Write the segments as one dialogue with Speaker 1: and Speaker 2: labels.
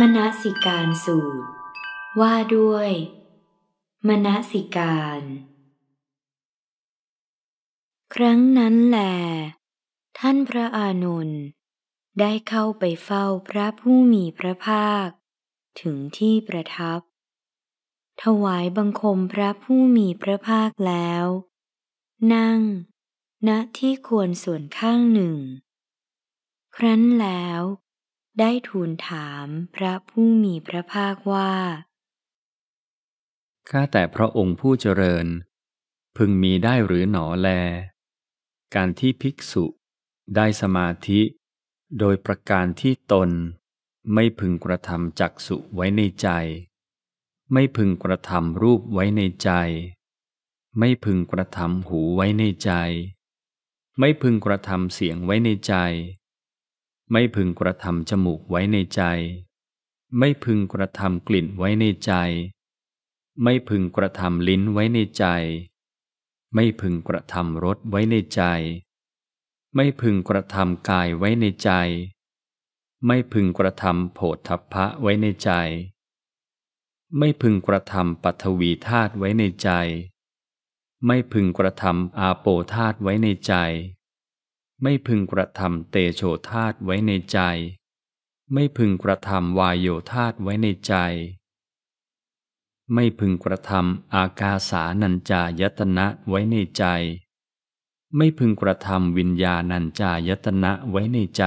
Speaker 1: มณสิการสูตร ว่าด้วยมณสิการ ครั้งนั้นแหลท่านพระอานนท์ได้เข้าไปเฝ้าพระผู้มีพระภาค ถึงที่ประทับ ถวายบังคมพระผู้มีพระภาคแล้ว นั่ง ณที่ควรส่วนข้างหนึ่ง ครั้นแล้วได้ทูลถามพระผู้มีพระภาคว่า
Speaker 2: ข้าแต่พระองค์ผู้เจริญ พึงมีได้หรือหนอแล การที่ภิกษุได้สมาธิ โดยประการที่ตน ไม่พึงกระทำจักสุไว้ในใจ ไม่พึงกระทำรูปไว้ในใจ ไม่พึงกระทำหูไว้ในใจ ไม่พึงกระทำเสียงไว้ในใจไม่พึงกระทำจมูกไว้ในใจ ไม่พึงกระทำกลิ่นไว้ในใจ ไม่พึงกระทำลิ้นไว้ในใจ ไม่พึงกระทำรสไว้ในใจ ไม่พึงกระทำกายไว้ในใจ ไม่พึงกระทำโผฏฐัพพะไว้ในใจ ไม่พึงกระทำปัทวีธาตุไว้ในใจ ไม่พึงกระทำอาโปธาตุไว้ในใจไม่พึงกระทำเตโชธาตไว้ในใจ ไม่พึงกระทำวายโยธาตไว้ในใจ ไม่พึงกระทำอากาสานัญจายตนะไว้ในใจ ไม่พึงกระทำวิญญาณัญจายตนะไว้ในใจ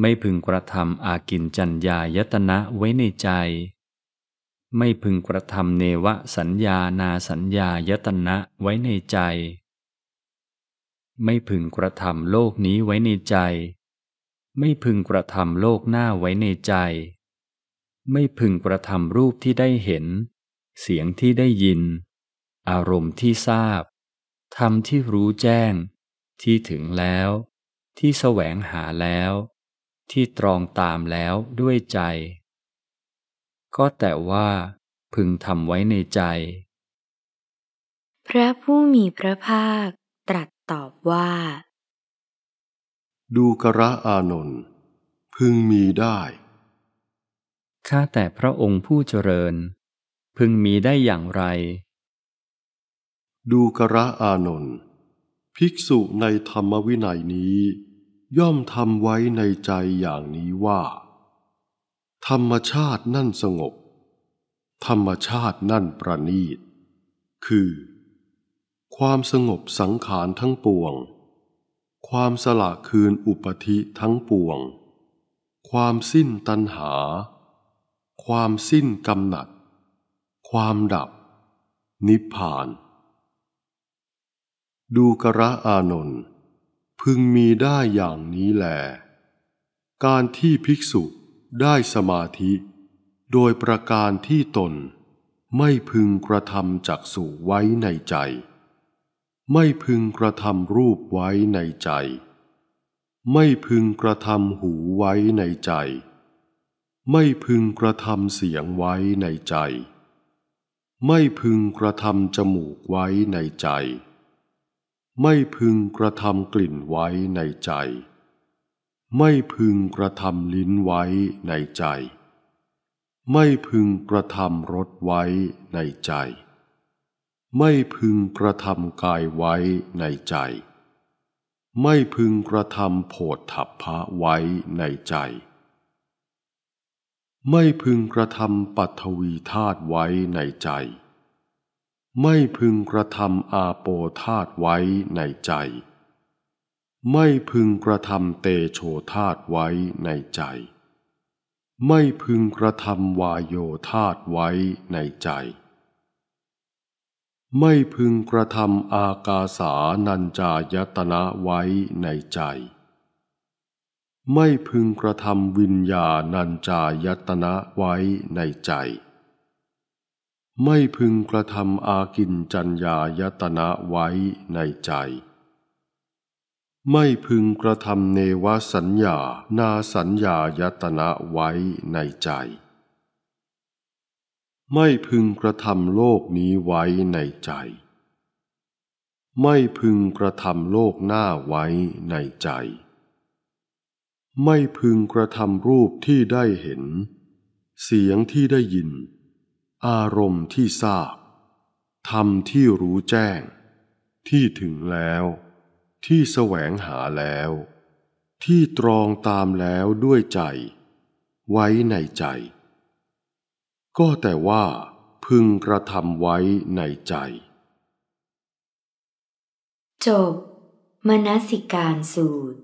Speaker 2: ไม่พึงกระทำอากินจัญญายตนะไว้ในใจ ไม่พึงกระทำเนวสัญญา นาสัญญายตนะไว้ในใจไม่พึงกระทำโลกนี้ไว้ในใจ ไม่พึงกระทำโลกหน้าไว้ในใจ ไม่พึงกระทำรูปที่ได้เห็น เสียงที่ได้ยิน อารมณ์ที่ทราบ ธรรมที่รู้แจ้ง ที่ถึงแล้ว ที่แสวงหาแล้ว ที่ตรองตามแล้วด้วยใจ ก็แต่ว่าพึงทำไว้ในใจ
Speaker 1: พระผู้มีพระภาคตรัสตอบว่า
Speaker 3: ดูกระอานนท์พึงมีได้
Speaker 2: ข้าแต่พระองค์ผู้เจริญ พึงมีได้อย่างไร
Speaker 3: ดูกระอานนท์ภิกษุในธรรมวินัยนี้ ย่อมทำไว้ในใจอย่างนี้ว่า ธรรมชาตินั่นสงบ ธรรมชาตินั่นประณีต คือความสงบสังขารทั้งปวง ความสละคืนอุปธิทั้งปวง ความสิ้นตัณหา ความสิ้นกำหนัด ความดับนิพพาน ดูกระอานนท์พึงมีได้อย่างนี้แหลการที่ภิกษุได้สมาธิโดยประการที่ตน ไม่พึงกระทำจักสู่ไว้ในใจไม่พึงกระทำรูปไว้ในใจ ไม่พึงกระทำหูไว้ในใจ ไม่พึงกระทำเสียงไว้ในใจ ไม่พึงกระทำจมูกไว้ในใจ ไม่พึงกระทำกลิ่นไว้ในใจ ไม่พึงกระทำลิ้นไว้ในใจ ไม่พึงกระทำรสไว้ในใจไม่พึงกระทำกายไว้ในใจ ไม่พึงกระทำโผฏฐัพพะไว้ในใจ ไม่พึงกระทำปัทวีธาตุไว้ในใจ ไม่พึงกระทำอาโปธาตุไว้ในใจ ไม่พึงกระทำเตโชธาตุไว้ในใจ ไม่พึงกระทำวายโยธาตุไว้ในใจไม่พึงกระทำอากาสานัญจายตนะไว้ในใจ ไม่พึงกระทำวิญญาณัญจายตนะไว้ในใจ ไม่พึงกระทำอากินจัญญายตนะไว้ในใจ ไม่พึงกระทำเนวสัญญานาสัญญายตนะไว้ในใจไม่พึงกระทำโลกนี้ไว้ในใจ ไม่พึงกระทำโลกหน้าไว้ในใจ ไม่พึงกระทำรูปที่ได้เห็น เสียงที่ได้ยิน อารมณ์ที่ทราบธรรมที่รู้แจ้ง ที่ถึงแล้ว ที่แสวงหาแล้ว ที่ตรองตามแล้วด้วยใจ ไว้ในใจก็แต่ว่าพึงกระทำไว้ในใจ
Speaker 1: จบ มนสิการสูตร